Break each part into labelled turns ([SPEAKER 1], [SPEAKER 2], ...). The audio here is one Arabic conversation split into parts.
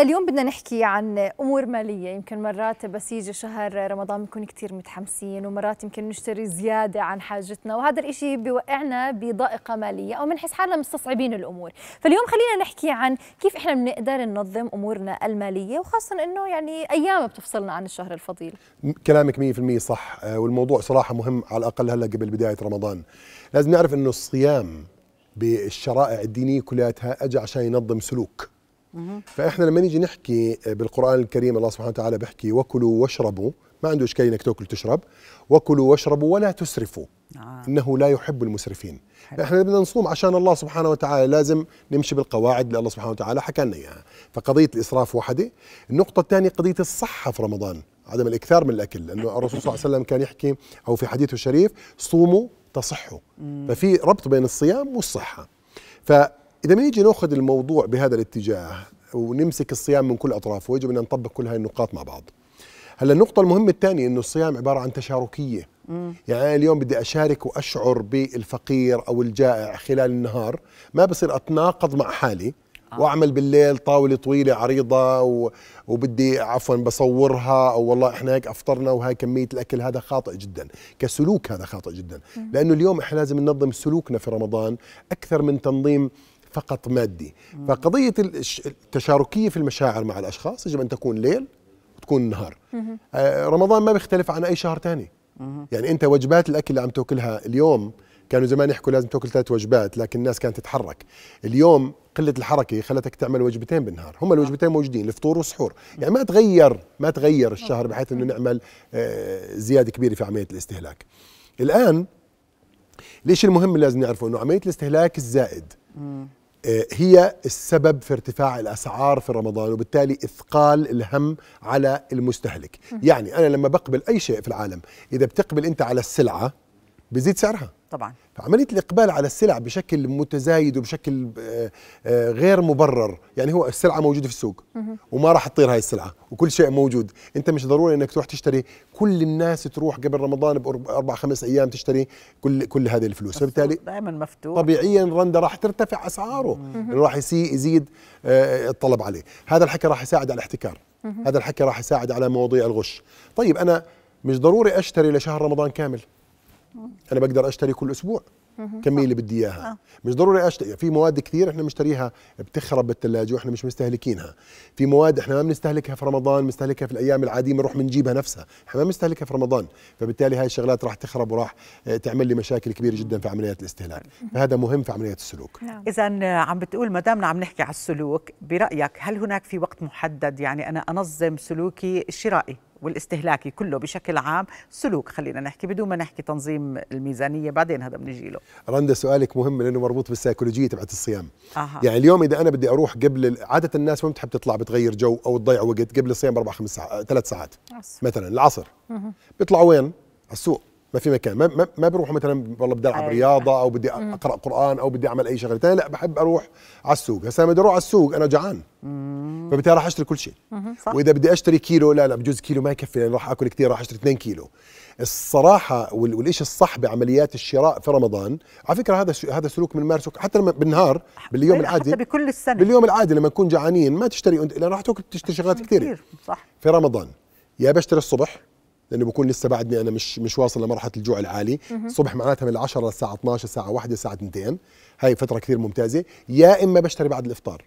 [SPEAKER 1] اليوم بدنا نحكي عن امور ماليه يمكن مرات بس يجي شهر رمضان بنكون كثير متحمسين ومرات يمكن نشتري زياده عن حاجتنا وهذا الإشي بيوقعنا بضائقه ماليه او بنحس حالنا مستصعبين الامور فاليوم خلينا نحكي عن كيف احنا بنقدر ننظم امورنا الماليه وخاصه انه يعني ايام بتفصلنا عن الشهر الفضيل
[SPEAKER 2] كلامك 100% صح آه، والموضوع صراحه مهم على الاقل هلا قبل بدايه رمضان لازم نعرف انه الصيام بالشرائع الدينيه كلها اجى عشان ينظم سلوك فاحنا لما نيجي نحكي بالقران الكريم الله سبحانه وتعالى بيحكي وكلوا واشربوا ما عنده اشكاليه انك تاكل تشرب وكلوا واشربوا ولا تسرفوا آه. انه لا يحب المسرفين حلو. احنا بدنا نصوم عشان الله سبحانه وتعالى لازم نمشي بالقواعد اللي الله سبحانه وتعالى حكى لنا اياها فقضيه الاسراف وحده النقطه الثانيه قضيه الصحه في رمضان عدم الاكثار من الاكل لانه الرسول صلى الله عليه وسلم كان يحكي او في حديثه الشريف صوموا تصحوا ففي ربط بين الصيام والصحه ف اذا بنيجي نيجي ناخذ الموضوع بهذا الاتجاه ونمسك الصيام من كل اطرافه ويجب ان نطبق كل هاي النقاط مع بعض هلا النقطة المهمة الثانية انه الصيام عبارة عن تشاركية مم. يعني أنا اليوم بدي اشارك واشعر بالفقير او الجائع خلال النهار ما بصير اتناقض مع حالي آه. واعمل بالليل طاوله طويله عريضه و... وبدي عفوا بصورها او والله احنا هيك افطرنا وهي كميه الاكل هذا خاطئ جدا كسلوك هذا خاطئ جدا مم. لانه اليوم احنا لازم ننظم سلوكنا في رمضان اكثر من تنظيم فقط مادي فقضية التشاركية في المشاعر مع الأشخاص يجب أن تكون ليل وتكون نهار آه، رمضان ما بيختلف عن أي شهر تاني يعني أنت وجبات الأكل اللي عم تأكلها اليوم كانوا زمان يحكوا لازم تاكل ثلاث وجبات لكن الناس كانت تتحرك اليوم قله الحركه خلتك تعمل وجبتين بالنهار هم الوجبتين موجودين الفطور والسحور يعني ما تغير ما تغير الشهر بحيث انه نعمل آه، زياده كبيره في عمليه الاستهلاك الان ليش المهم لازم نعرفه انه عمليه الاستهلاك الزائد آه، هي السبب في ارتفاع الاسعار في رمضان وبالتالي اثقال الهم على المستهلك يعني انا لما بقبل اي شيء في العالم اذا بتقبل انت على السلعه بيزيد سعرها طبعا فعمليه الاقبال على السلع بشكل متزايد وبشكل آه، آه، غير مبرر يعني هو السلعه موجوده في السوق وما راح تطير هاي السلعه وكل شيء موجود انت مش ضروري انك تروح تشتري كل الناس تروح قبل رمضان باربع خمس ايام تشتري كل كل هذه الفلوس فبالتالي دائما مفتوح طبيعيا رندا راح ترتفع اسعاره راح يزيد آه، الطلب عليه هذا الحكي راح يساعد على الاحتكار هذا الحكي راح يساعد على مواضيع الغش طيب انا مش ضروري اشتري لشهر رمضان كامل انا بقدر اشتري كل اسبوع كميه اللي بدي اياها آه. مش ضروري اشتري في مواد كثير احنا بنشتريها بتخرب بالثلاجه واحنا مش مستهلكينها في مواد احنا ما بنستهلكها في رمضان بنستهلكها في الايام العاديه بنروح بنجيبها نفسها احنا ما بنستهلكها في رمضان فبالتالي هاي الشغلات راح تخرب وراح آه، تعمل لي مشاكل كبيره جدا في عمليات الاستهلاك فهذا مهم في عمليات السلوك
[SPEAKER 3] نعم. اذا آه، عم بتقول ما دامنا عم نحكي على السلوك برايك هل هناك في وقت محدد يعني انا انظم سلوكي الشرائي والاستهلاكي كله بشكل عام سلوك خلينا نحكي بدون ما نحكي تنظيم الميزانيه بعدين هذا بنجي له
[SPEAKER 2] رندا سؤالك مهم لانه مربوط بالسيكولوجيه تبعت الصيام آه. يعني اليوم اذا انا بدي اروح قبل عاده الناس ما بتحب تطلع بتغير جو او تضيع وقت قبل الصيام باربع خمس ساعات ثلاث ساعات عصر. مثلا العصر بيطلعوا وين على السوق ما في مكان ما, ما, ما بروح مثلا والله بدي العب رياضه او بدي اقرا قران او بدي اعمل اي شغله ثانيه لا بحب اروح على السوق هسه بدي اروح على السوق انا جعان فبالتالي راح اشتري كل شيء واذا بدي اشتري كيلو لا لا بجوز كيلو ما يكفي لان راح اكل كثير راح اشتري 2 كيلو الصراحه والشيء الصح بعمليات الشراء في رمضان على فكره هذا هذا سلوك بنمارسه حتى لما بالنهار باليوم العادي حتى بكل السنه باليوم العادي لما نكون جعانين ما تشتري انت لان راح تاكل تشتري شغلات كثير صح في رمضان يا بشتري الصبح لانه بكون لسه بعدني انا مش مش واصل لمرحله الجوع العالي الصبح معناتها من 10 للساعه 12 الساعه 1 الساعه 2 هاي فتره كثير ممتازه يا اما بشتري بعد الافطار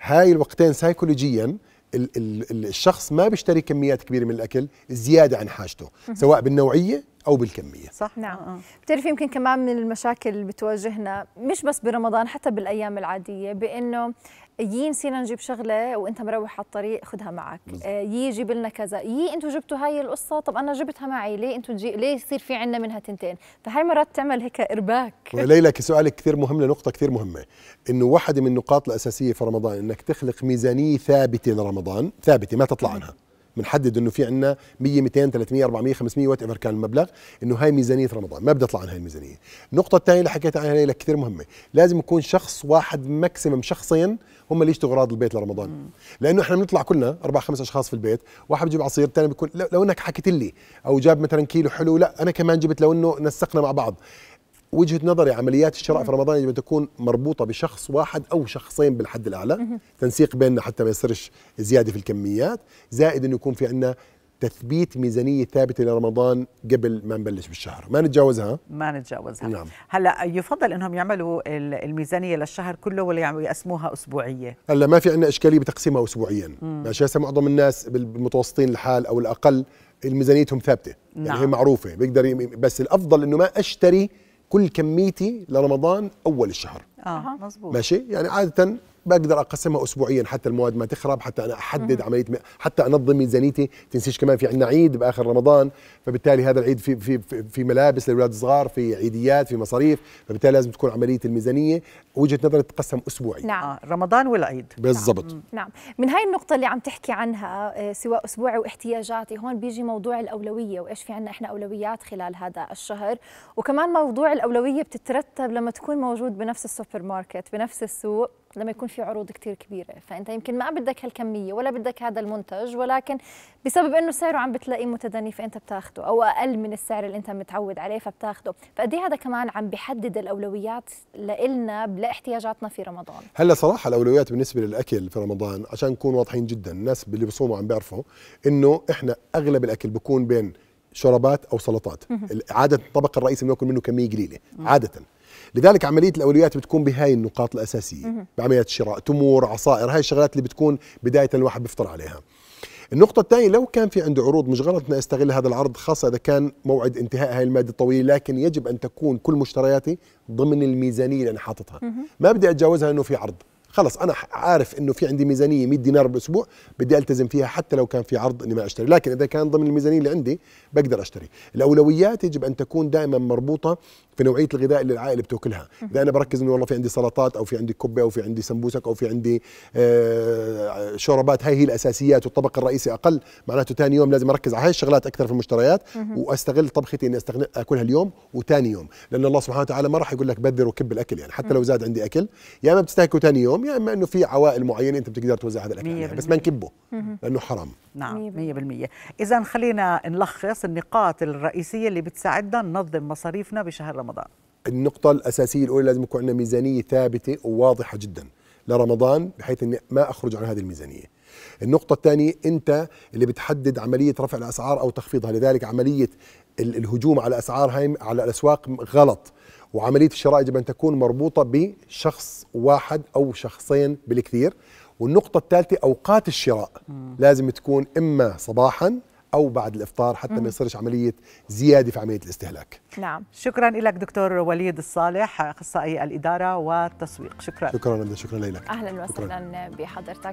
[SPEAKER 2] هاي الوقتين سايكولوجيا ال ال الشخص ما بيشتري كميات كبيره من الاكل زياده عن حاجته سواء بالنوعيه او بالكميه
[SPEAKER 1] صح نعم آه. بتعرفي يمكن كمان من المشاكل اللي بتواجهنا مش بس برمضان حتى بالايام العاديه بانه يي نسينا نجيب شغله وانت مروح على الطريق خذها معك آه، يي جيب لنا كذا يي انتم جبتوا هاي القصه طب انا جبتها معي ليه انتم جي... ليه يصير في عندنا منها تنتين فهي مرات تعمل هيك ارباك
[SPEAKER 2] ليلى سؤالك كثير مهم لنقطه كثير مهمه انه واحده من النقاط الاساسيه في رمضان انك تخلق ميزانيه ثابته لرمضان ثابته ما تطلع عنها بنحدد انه في عندنا 100 200 300 400 500 وات ايفر كان المبلغ انه هاي ميزانيه رمضان ما بدي اطلع عن هاي الميزانيه النقطه الثانيه اللي حكيت عنها ليلى كثير مهمه لازم يكون شخص واحد ماكسيمم شخصين هم اللي يشتروا اغراض البيت لرمضان لانه احنا بنطلع كلنا اربع خمس اشخاص في البيت واحد بجيب عصير الثاني بيكون لو انك حكيت لي او جاب مثلا كيلو حلو لا انا كمان جبت لو انه نسقنا مع بعض وجهه نظري عمليات الشراء في رمضان يجب ان تكون مربوطه بشخص واحد او شخصين بالحد الاعلى تنسيق بيننا حتى ما يصيرش زياده في الكميات زائد انه يكون في عندنا تثبيت ميزانيه ثابته لرمضان قبل ما نبلش بالشهر ما نتجاوزها
[SPEAKER 3] ما نتجاوزها نعم. هلا يفضل انهم يعملوا الميزانيه للشهر كله ولا يقسموها اسبوعيه
[SPEAKER 2] هلا ما في عندنا اشكاليه بتقسيمها اسبوعيا عشان هسه معظم الناس بالمتوسطين الحال او الاقل ميزانيتهم ثابته يعني نعم. يعني هي معروفه بيقدر بس الافضل انه ما اشتري كل كميتي لرمضان اول الشهر
[SPEAKER 3] اه مزبوط ماشي
[SPEAKER 2] يعني عاده بقدر اقسمها اسبوعيا حتى المواد ما تخرب حتى انا احدد عمليه حتى انظم ميزانيتي تنسيش كمان في عندنا عيد باخر رمضان فبالتالي هذا العيد في في في, ملابس للاولاد الصغار في عيديات في مصاريف فبالتالي لازم تكون عمليه الميزانيه وجهه نظري تتقسم اسبوعيا
[SPEAKER 1] نعم آه، رمضان والعيد بالضبط نعم. نعم من هاي النقطه اللي عم تحكي عنها آه، سواء اسبوعي واحتياجاتي هون بيجي موضوع الاولويه وايش في عندنا احنا اولويات خلال هذا الشهر وكمان موضوع الاولويه بتترتب لما تكون موجود بنفس السوبر ماركت بنفس السوق لما يكون في عروض كثير كبيره فانت يمكن ما بدك هالكميه ولا بدك هذا المنتج ولكن بسبب انه سعره عم بتلاقيه متدني فانت بتاخده او اقل من السعر اللي انت متعود عليه فبتاخده فقد إيه هذا كمان عم بيحدد الاولويات لنا لاحتياجاتنا في رمضان
[SPEAKER 2] هلا صراحه الاولويات بالنسبه للاكل في رمضان عشان نكون واضحين جدا الناس اللي بيصوموا عم بيعرفوا انه احنا اغلب الاكل بكون بين شربات او سلطات عاده الطبق الرئيسي بناكل منه كميه قليله عاده لذلك عمليه الاولويات بتكون بهاي النقاط الاساسيه بعمليات الشراء تمور عصائر هاي الشغلات اللي بتكون بدايه الواحد بيفطر عليها النقطة الثانية لو كان في عنده عروض مش غلط اني استغل هذا العرض خاصة إذا كان موعد انتهاء هاي المادة الطويلة لكن يجب أن تكون كل مشترياتي ضمن الميزانية اللي أنا حاططها ما بدي أتجاوزها إنه في عرض خلص انا عارف انه في عندي ميزانيه 100 دينار بالاسبوع بدي التزم فيها حتى لو كان في عرض اني ما اشتري لكن اذا كان ضمن الميزانيه اللي عندي بقدر اشتري الاولويات يجب ان تكون دائما مربوطه في نوعيه الغذاء اللي العائله بتاكلها اذا انا بركز انه والله في عندي سلطات او في عندي كبه او في عندي سمبوسك او في عندي آه الشوربات هاي هي الاساسيات والطبق الرئيسي اقل معناته ثاني يوم لازم اركز على هاي الشغلات اكثر في المشتريات واستغل طبختي اني استغل اكلها اليوم وثاني يوم لان الله سبحانه وتعالى ما راح يقول لك بذر وكب الاكل يعني حتى لو زاد عندي اكل يا اما بتستهلكه ثاني يوم يا اما انه في عوائل معينه انت بتقدر توزع هذا الاكل يعني بس ما نكبه لانه حرام
[SPEAKER 3] نعم 100% اذا خلينا نلخص النقاط الرئيسيه اللي بتساعدنا ننظم مصاريفنا بشهر رمضان
[SPEAKER 2] النقطة الأساسية الأولى لازم يكون عندنا ميزانية ثابتة وواضحة جدا لرمضان بحيث اني ما اخرج عن هذه الميزانيه النقطة الثانية أنت اللي بتحدد عملية رفع الأسعار أو تخفيضها لذلك عملية الهجوم على أسعار هاي على الأسواق غلط وعملية الشراء يجب أن تكون مربوطة بشخص واحد أو شخصين بالكثير والنقطة الثالثة أوقات الشراء لازم تكون إما صباحا او بعد الافطار حتى ما يصيرش عمليه زياده في عمليه الاستهلاك.
[SPEAKER 3] نعم، شكرا لك دكتور وليد الصالح اخصائي الاداره والتسويق، شكرا.
[SPEAKER 2] شكرا شكرا لك. اهلا وسهلا
[SPEAKER 1] بحضرتك.